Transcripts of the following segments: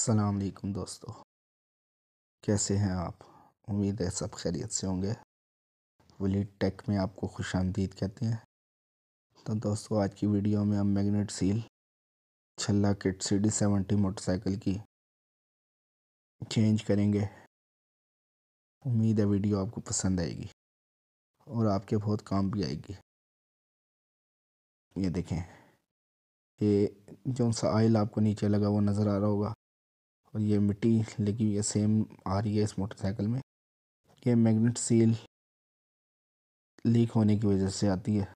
अस्सलाम वालेकुम दोस्तों कैसे हैं आप उम्मीद है सब खैरियत से होंगे वली टेक में आपको खुश आमदीद कहते हैं तो दोस्तों आज की वीडियो में हम मैग्नेट सील छल्ला kit C D seventy motorcycle की चेंज करेंगे उम्मीद है वीडियो आपको पसंद आएगी और आपके बहुत काम भी आएगी ये देखें ये जो सा आयल आपको नीचे लगा वो नज़र आ रहा होगा और ये मिट्टी लगी हुई है सेम आ रही है इस मोटरसाइकिल में ये मैग्नेट सील लीक होने की वजह से आती है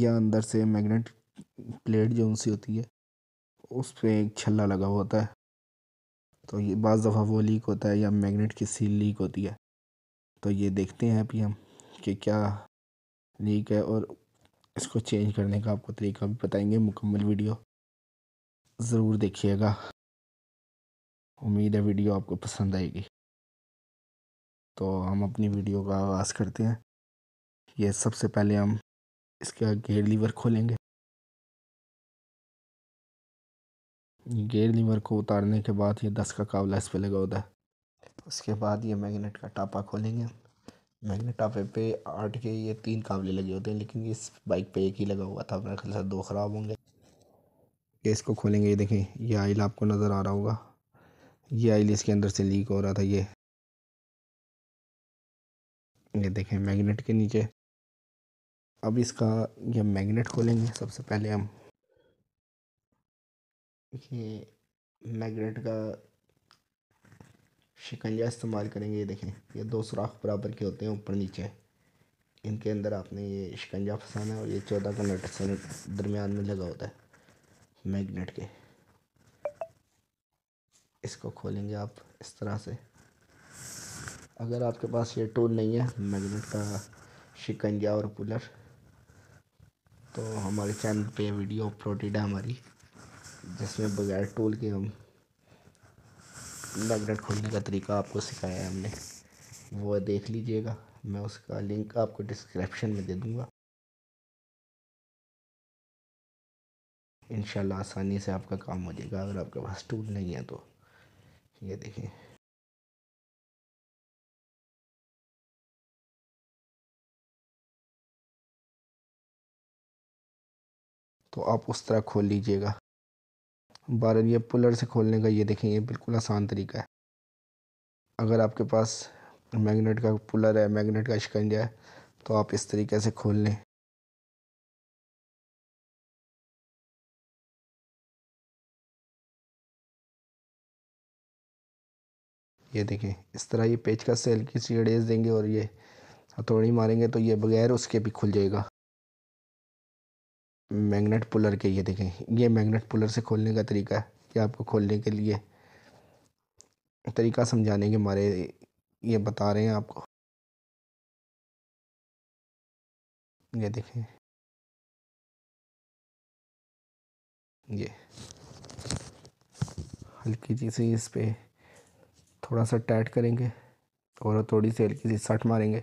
या अंदर से मैग्नेट प्लेट जो उनसी होती है उस पर एक छल्ला लगा हुआ होता है तो ये बज़ दफ़ा वो लीक होता है या मैग्नेट की सील लीक होती है तो ये देखते हैं अभी हम कि क्या लीक है और इसको चेंज करने का आपको तरीका भी बताएंगे मुकम्मल वीडियो ज़रूर देखिएगा उम्मीद है वीडियो आपको पसंद आएगी तो हम अपनी वीडियो का आगाज़ करते हैं ये सबसे पहले हम इसका गेयर लीवर खोलेंगे गेयर लीवर को उतारने के बाद ये दस का कावला इस पर लगा होता है उसके बाद ये मैग्नेट का टापा खोलेंगे मैग्नेट टापे पे आठ के ये तीन कावले लगे होते हैं लेकिन इस बाइक पे एक ही लगा हुआ था अपना ख्याल दो ख़राब होंगे ये इसको खोलेंगे ये देखें ये आयल आपको नज़र आ रहा होगा ये आयल इसके अंदर से लीक हो रहा था ये ये देखें मैग्नेट के नीचे अब इसका ये मैग्नेट खोलेंगे सबसे पहले हम ये मैग्नेट का शिकंजा इस्तेमाल करेंगे ये देखें ये दो सुराख बराबर के होते हैं ऊपर नीचे इनके अंदर आपने ये शिकंजा फंसाना है और ये चौदह का नट दरमियान में लगा होता है मैग्नेट के इसको खोलेंगे आप इस तरह से अगर आपके पास ये टूल नहीं है मैग्नेट का शिकंजा और पुलर तो हमारे चैनल पे वीडियो अपलोडेड है हमारी जिसमें बगैर टूल के हम मैगनेट खोलने का तरीका आपको सिखाया है हमने वो देख लीजिएगा मैं उसका लिंक आपको डिस्क्रिप्शन में दे दूँगा इन आसानी से आपका काम हो जाएगा अगर आपके पास टूल नहीं है तो ये देखिए तो आप उस तरह खोल लीजिएगा बारह ये पुलर से खोलने का ये देखें ये बिल्कुल आसान तरीका है अगर आपके पास मैग्नेट का पुलर है मैग्नेट का शिकंजा है तो आप इस तरीके से खोल लें ये देखें इस तरह ये पेच का सेल की सी रेज देंगे और ये हथौड़ी मारेंगे तो ये बगैर उसके भी खुल जाएगा मैग्नेट पुलर के ये देखें ये मैग्नेट पुलर से खोलने का तरीका है कि आपको खोलने के लिए तरीका समझाने के मारे ये बता रहे हैं आपको ये देखें ये हल्की चीज़ें इस पर थोड़ा सा टाइट करेंगे और थोड़ी सी हल्की सी सट मारेंगे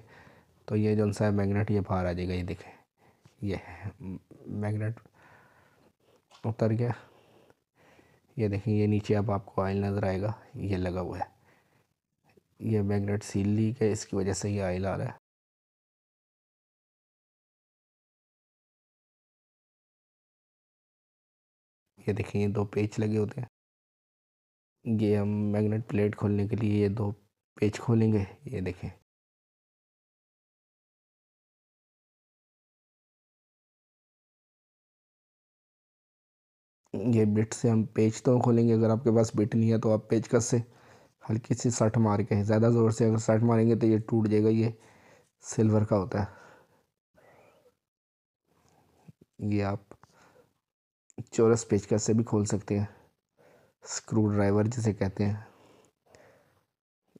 तो ये जो सा मैगनेट ये बाहर आ जाएगा ये देखें ये मैगनेट उतर गया ये देखें ये नीचे अब आपको आयल नज़र आएगा ये लगा हुआ है ये मैगनेट सील ली गया इसकी वजह से ये आयल आ रहा है ये देखें ये दो पेच लगे होते हैं ये हम मैग्नेट प्लेट खोलने के लिए ये दो पेज खोलेंगे ये देखें ये बिट से हम पेज तो खोलेंगे अगर आपके पास बिट नहीं है तो आप पेज कस से हल्की सी सट मार के ज़्यादा ज़ोर से अगर सट मारेंगे तो ये टूट जाएगा ये सिल्वर का होता है ये आप चौरस पेज कस से भी खोल सकते हैं स्क्रू ड्राइवर जिसे कहते हैं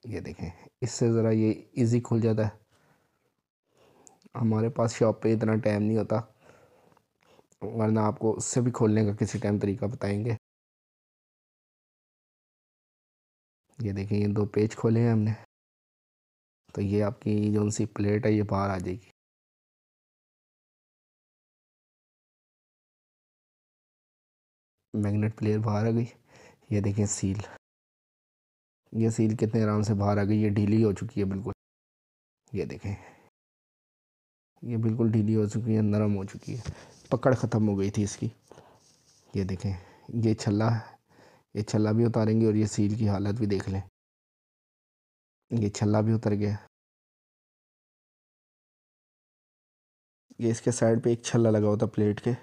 ये देखें इससे ज़रा ये इजी खुल जाता है हमारे पास शॉप पे इतना टाइम नहीं होता वरना आपको उससे भी खोलने का किसी टाइम तरीका बताएंगे ये देखें ये दो पेज खोले हैं हमने तो ये आपकी जो सी प्लेट है ये बाहर आ जाएगी मैग्नेट प्लेयर बाहर आ गई ये देखें सील ये सील कितने आराम से बाहर आ गई ये ढीली हो चुकी है बिल्कुल ये देखें ये बिल्कुल ढीली हो चुकी है नरम हो चुकी है पकड़ ख़त्म हो गई थी इसकी ये देखें ये छल्ला ये छल्ला भी उतारेंगे और ये सील की हालत भी देख लें ये छल्ला भी उतर गया ये इसके साइड पे एक छल्ला लगा होता प्लेट के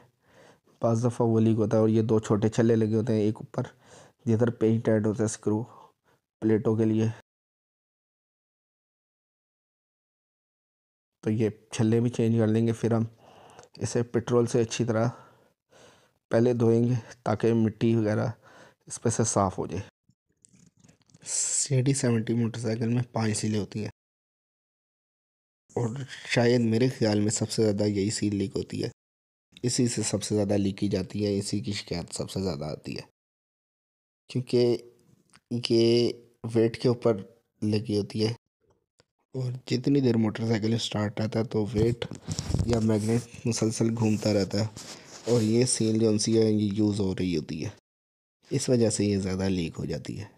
पांच दफ़ा वो लीक होता है और ये दो छोटे छल्ले लगे होते हैं एक ऊपर जिधर पेंट ऐड होता है स्क्रू प्लेटों के लिए तो ये छल्ले भी चेंज कर लेंगे फिर हम इसे पेट्रोल से अच्छी तरह पहले धोएंगे ताकि मिट्टी वगैरह इस पर से साफ़ हो जाए सी डी सेवेंटी मोटरसाइकिल में पाँच सीलें होती हैं और शायद मेरे ख्याल में सबसे ज़्यादा यही सील लीक होती है इसी से सबसे ज़्यादा लीक की जाती है इसी की शिकायत सबसे ज़्यादा आती है क्योंकि ये वेट के ऊपर लगी होती है और जितनी देर मोटरसाइकिल स्टार्ट रहता है तो वेट या मैग्नेट मुसलसल घूमता रहता है और ये सेल जो सी यूज़ हो रही होती है इस वजह से ये ज़्यादा लीक हो जाती है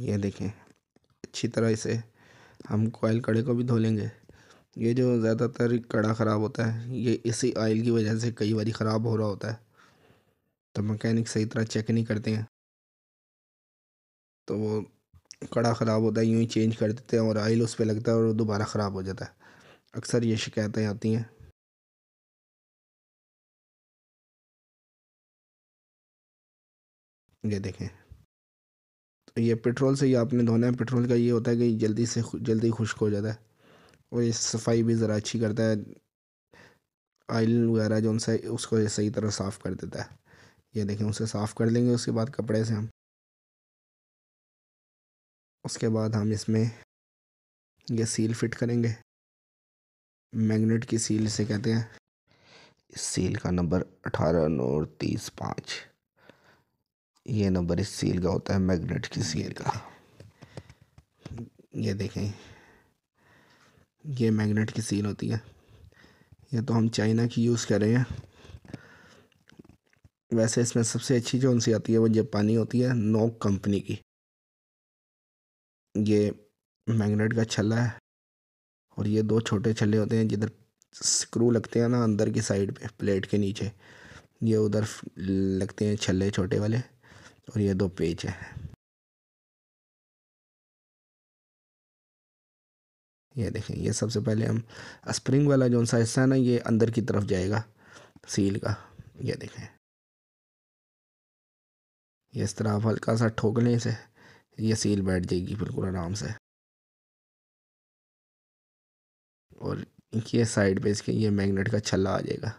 ये देखें अच्छी तरह इसे हम कोयल कड़े को भी धो लेंगे ये जो ज़्यादातर कड़ा ख़राब होता है ये इसी ऑयल की वजह से कई बार ख़राब हो रहा होता है तो मकैनिक सही तरह चेक नहीं करते हैं तो वो कड़ा ख़राब होता है यूँ ही चेंज कर देते हैं और आयल उस पर लगता है और दोबारा ख़राब हो जाता है अक्सर ये शिकायतें आती हैं ये देखें तो ये पेट्रोल से ही आपने धोना है पेट्रोल का ये होता है कि जल्दी से जल्दी खुश्क हो जाता है और ये सफाई भी ज़रा अच्छी करता है आयल वगैरह जो उनसे उसको सही तरह साफ़ कर देता है ये देखें उसे साफ़ कर लेंगे उसके बाद कपड़े से हम उसके बाद हम इसमें ये सील फिट करेंगे मैग्नेट की सील से कहते हैं इस सील का नंबर अठारह नौ तीस पाँच ये नंबर इस सील का होता है मैग्नेट की सील का ये देखें ये मैग्नेट की सील होती है ये तो हम चाइना की यूज़ कर रहे हैं वैसे इसमें सबसे अच्छी जो सी आती है वो जापानी होती है नोक कंपनी की ये मैग्नेट का छल्ला है और ये दो छोटे छल्ले होते हैं जिधर स्क्रू लगते हैं ना अंदर की साइड पे प्लेट के नीचे ये उधर लगते हैं छल्ले छोटे वाले और ये दो पेज है ये देखें ये सबसे पहले हम स्प्रिंग वाला जो सा हिस्सा है ना ये अंदर की तरफ जाएगा सील का ये देखें ये इस तरह आप हल्का सा ठोकने से ये सील बैठ जाएगी बिल्कुल आराम से और ये साइड पे इसके ये मैग्नेट का छल्ला आ जाएगा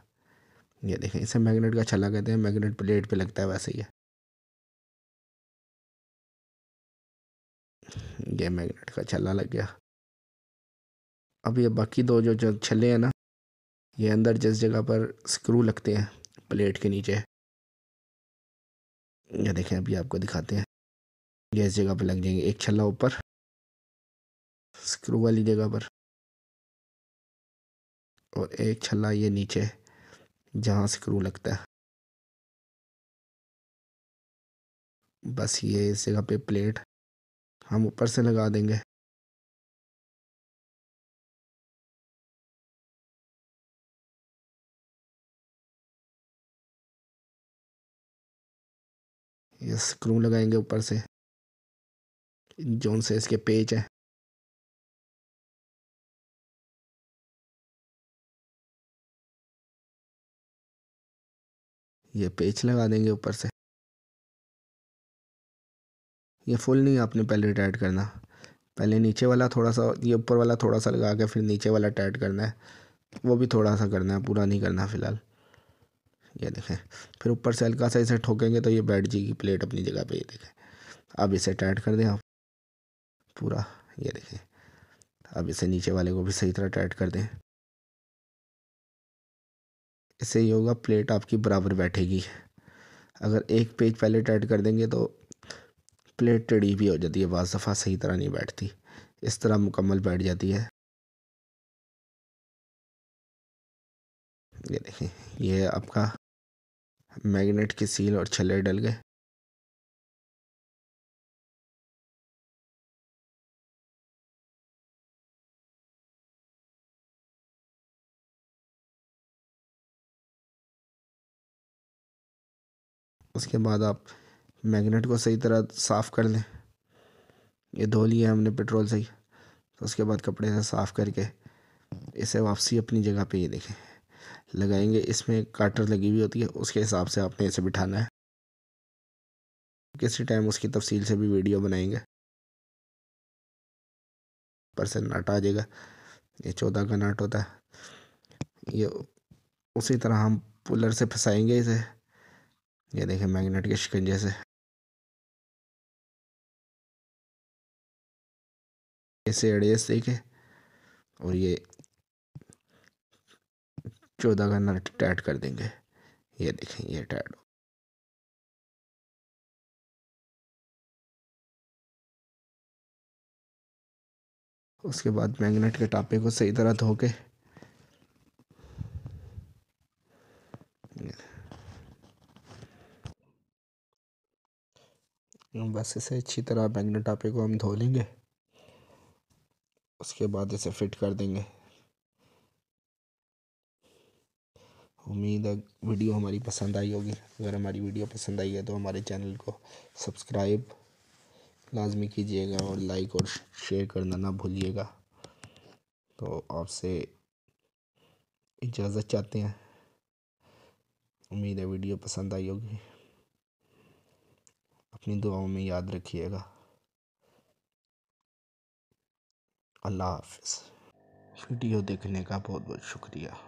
ये देखें इसे मैग्नेट का छल्ला कहते हैं मैग्नेट प्लेट पे लगता है वैसे ही है गेम मैग्नेट का छल्ला लग गया अब ये बाकी दो जो जो छल्ले हैं ना ये अंदर जिस जगह पर स्क्रू लगते हैं प्लेट के नीचे ये देखें अभी आपको दिखाते हैं ये इस जगह पर लग जाएंगे एक छल्ला ऊपर स्क्रू वाली जगह पर और एक छल्ला ये नीचे जहाँ स्क्रू लगता है बस ये इस जगह पे प्लेट हम ऊपर से लगा देंगे ये स्क्रू लगाएंगे ऊपर से जौन से इसके पेज हैं ये पेज लगा देंगे ऊपर से ये फुल नहीं आपने पहले टाइट करना पहले नीचे वाला थोड़ा सा ये ऊपर वाला थोड़ा सा लगा के फिर नीचे वाला टाइट करना है वो भी थोड़ा सा करना है पूरा नहीं करना फ़िलहाल ये देखें फिर ऊपर से हल्का सा इसे ठोकेंगे तो ये बैठ जाएगी प्लेट अपनी जगह पे ये देखें अब इसे टाइट कर दें आप पूरा ये देखें अब इसे नीचे वाले को भी सही तरह टाइट कर दें इससे ये होगा प्लेट आपकी बराबर बैठेगी अगर एक पेज पहले टाइट कर देंगे तो प्लेट टेढ़ी भी हो जाती है बज़ दफ़ा सही तरह नहीं बैठती इस तरह मुकम्मल बैठ जाती है ये देखें ये आपका मैग्नेट की सील और छले डल गए उसके बाद आप मैग्नेट को सही तरह साफ़ कर लें ये धो लिया हमने पेट्रोल से ही तो उसके बाद कपड़े से साफ़ करके इसे वापसी अपनी जगह पे ये देखें लगाएंगे इसमें काटर लगी हुई होती है उसके हिसाब से आपने इसे बिठाना है किसी टाइम उसकी तफसील से भी वीडियो बनाएंगे पर से नाट आ जाएगा ये चौदह का नाट होता है ये उसी तरह हम पुलर से फंसाएंगे इसे ये देखें मैग्नेट के शिकंजे से इसे एडेस देखे और ये चौदह का नट टाइट कर देंगे ये देखें ये टाइट उसके बाद मैग्नेट के टापे को सही तरह धो के बस इसे अच्छी तरह मैग्नेट टापे को हम धो लेंगे उसके बाद इसे फिट कर देंगे उम्मीद है वीडियो हमारी पसंद आई होगी अगर हमारी वीडियो पसंद आई है तो हमारे चैनल को सब्सक्राइब लाजमी कीजिएगा और लाइक और शेयर करना ना भूलिएगा तो आपसे इजाज़त चाहते हैं उम्मीद है वीडियो पसंद आई होगी अपनी दुआओं में याद रखिएगा अल्लाह हाफ वीडियो देखने का बहुत बहुत शुक्रिया